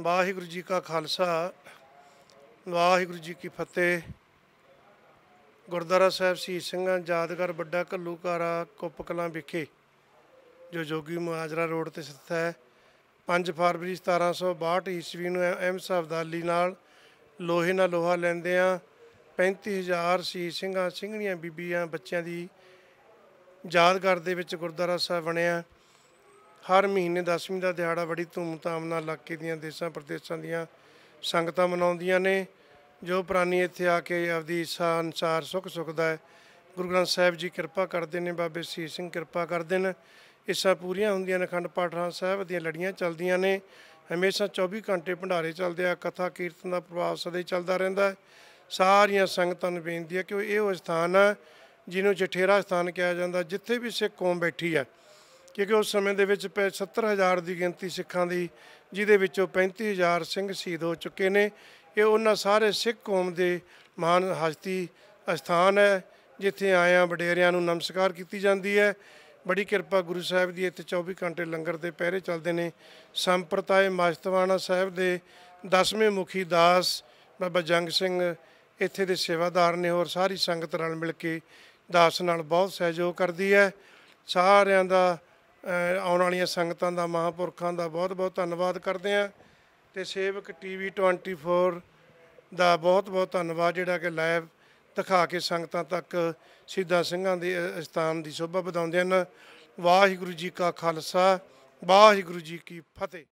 ਵਾਹਿਗੁਰੂ ਜੀ ਕਾ ਖਾਲਸਾ ਵਾਹਿਗੁਰੂ ਜੀ ਕੀ ਫਤਿਹ ਗੁਰਦਾਰਾ ਸਾਹਿਬ ਸੀ ਸਿੰਘਾਂ ਯਾਦਗਾਰ ਵੱਡਾ ਕੱਲੂਕਾਰਾ ਕੁੱਪਕਲਾਂ ਵਿਖੇ ਜੋ ਜੋਗੀ ਮਹਾਜਰਾ ਰੋਡ ਤੇ ਸਥਿਤ ਹੈ 5 ਫਰਵਰੀ 1762 ਈਸਵੀ ਨੂੰ ਅਹਿਮ ਸਾਹਿਬਦਾਲੀ ਨਾਲ ਲੋਹੇ ਨਾਲ ਲੋਹਾ ਲੈਂਦੇ ਆ 35000 ਸੀ ਸਿੰਘਾਂ ਸਿੰਘਣੀਆਂ ਬੀਬੀਆਂ ਬੱਚਿਆਂ ਦੀ ਯਾਦਗਾਰ ਦੇ ਵਿੱਚ ਗੁਰਦਾਰਾ ਸਾਹਿਬ ਬਣਿਆ ਹਰ ਮਹੀਨੇ ਦਸਵੀਂ ਦਾ ਦਿਹਾੜਾ ਬੜੀ ਧੂਮਧਾਮ ਨਾਲ ਇਲਾਕੇ ਦੀਆਂ ਦੇਸ਼ਾਂ ਪ੍ਰਦੇਸ਼ਾਂ ਦੀਆਂ ਸੰਗਤਾਂ ਮਨਾਉਂਦੀਆਂ ਨੇ ਜੋ ਪ੍ਰਾਨੀ ਇੱਥੇ ਆ ਕੇ ਆਪਦੀ ਇਸਾ ਅਨਸਾਰ ਸੁਖ ਸੁਖਦਾ ਹੈ ਗੁਰੂ ਗ੍ਰੰਥ ਸਾਹਿਬ ਜੀ ਕਿਰਪਾ ਕਰਦੇ ਨੇ ਬਾਬੇ ਸੀ ਸਿੰਘ ਕਿਰਪਾ ਕਰਦੇ ਨੇ ਇਸਾ ਪੂਰੀਆਂ ਹੁੰਦੀਆਂ ਨੇ ਅਖੰਡ ਪਾਠਾਂ ਸਾਹਿਬ ਦੀਆਂ ਲੜੀਆਂ ਚੱਲਦੀਆਂ ਨੇ ਹਮੇਸ਼ਾ 24 ਘੰਟੇ ਭੰਡਾਰੇ ਚੱਲਦੇ ਆ ਕਥਾ ਕੀਰਤਨ ਦਾ ਪ੍ਰਭਾਵ ਸਦੇ ਚੱਲਦਾ ਰਹਿੰਦਾ ਹੈ ਸਾਰੀਆਂ ਸੰਗਤਾਂ ਨੂੰ ਬੇਨਤੀ ਹੈ ਕਿ ਇਹ ਉਹ ਸਥਾਨ ਹੈ ਜਿਹਨੂੰ ਜਠੇਰਾ ਸਥਾਨ ਕਿਹਾ ਜਾਂਦਾ ਜਿੱਥੇ ਵੀ ਸਿੱਖ ਕੌਮ ਬੈਠੀ ਹੈ ਕਿਉਂਕਿ ਉਸ ਸਮੇਂ ਦੇ ਵਿੱਚ 70000 ਦੀ ਗਿਣਤੀ ਸਿੱਖਾਂ ਦੀ ਜਿਹਦੇ ਵਿੱਚੋਂ 35000 ਸਿੰਘ ਸ਼ਹੀਦ ਹੋ ਚੁੱਕੇ ਨੇ ਇਹ ਉਹਨਾਂ ਸਾਰੇ ਸਿੱਖ ਕੌਮ ਦੇ ਮਹਾਨ ਹਸਤੀ ਅਸਥਾਨ ਹੈ ਜਿੱਥੇ ਆਇਆਂ ਵਡੇਰਿਆਂ ਨੂੰ ਨਮਸਕਾਰ ਕੀਤੀ ਜਾਂਦੀ ਹੈ ਬੜੀ ਕਿਰਪਾ ਗੁਰੂ ਸਾਹਿਬ ਦੀ ਇੱਥੇ 24 ਘੰਟੇ ਲੰਗਰ ਦੇ ਪਹਿਰੇ ਚੱਲਦੇ ਨੇ ਸੰਪਰਤਾਏ ਮਾਸਤਵਾਨਾ ਸਾਹਿਬ ਦੇ 10ਵੇਂ ਮੁਖੀ ਦਾਸ ਬਾਬਾ ਜੰਗ ਸਿੰਘ ਇੱਥੇ ਦੇ ਸੇਵਾਦਾਰ ਨੇ ਹੋਰ ਸਾਰੀ ਸੰਗਤ ਨਾਲ ਮਿਲ ਕੇ ਦਾਸ ਨਾਲ ਬਹੁਤ ਸਹਿਯੋਗ ਕਰਦੀ ਹੈ ਸਾਰਿਆਂ ਦਾ ਆਉਣ ਵਾਲੀਆਂ ਸੰਗਤਾਂ ਦਾ ਮਹਾਪੁਰਖਾਂ ਦਾ ਬਹੁਤ-ਬਹੁਤ ਧੰਨਵਾਦ ਕਰਦੇ ਆ ਤੇ ਸੇਵਕ ਟੀਵੀ 24 ਦਾ ਬਹੁਤ-ਬਹੁਤ ਧੰਨਵਾਦ ਜਿਹੜਾ ਕਿ ਲਾਈਵ ਦਿਖਾ ਕੇ ਸੰਗਤਾਂ ਤੱਕ ਸਿੱਧਾ ਸਿੰਘਾਂ ਦੇ ਸਥਾਨ ਦੀ ਸ਼ੋਭਾ ਵਧਾਉਂਦੇ ਹਨ ਵਾਹਿਗੁਰੂ ਜੀ ਕਾ ਖਾਲਸਾ ਵਾਹਿਗੁਰੂ ਜੀ ਕੀ ਫਤਿਹ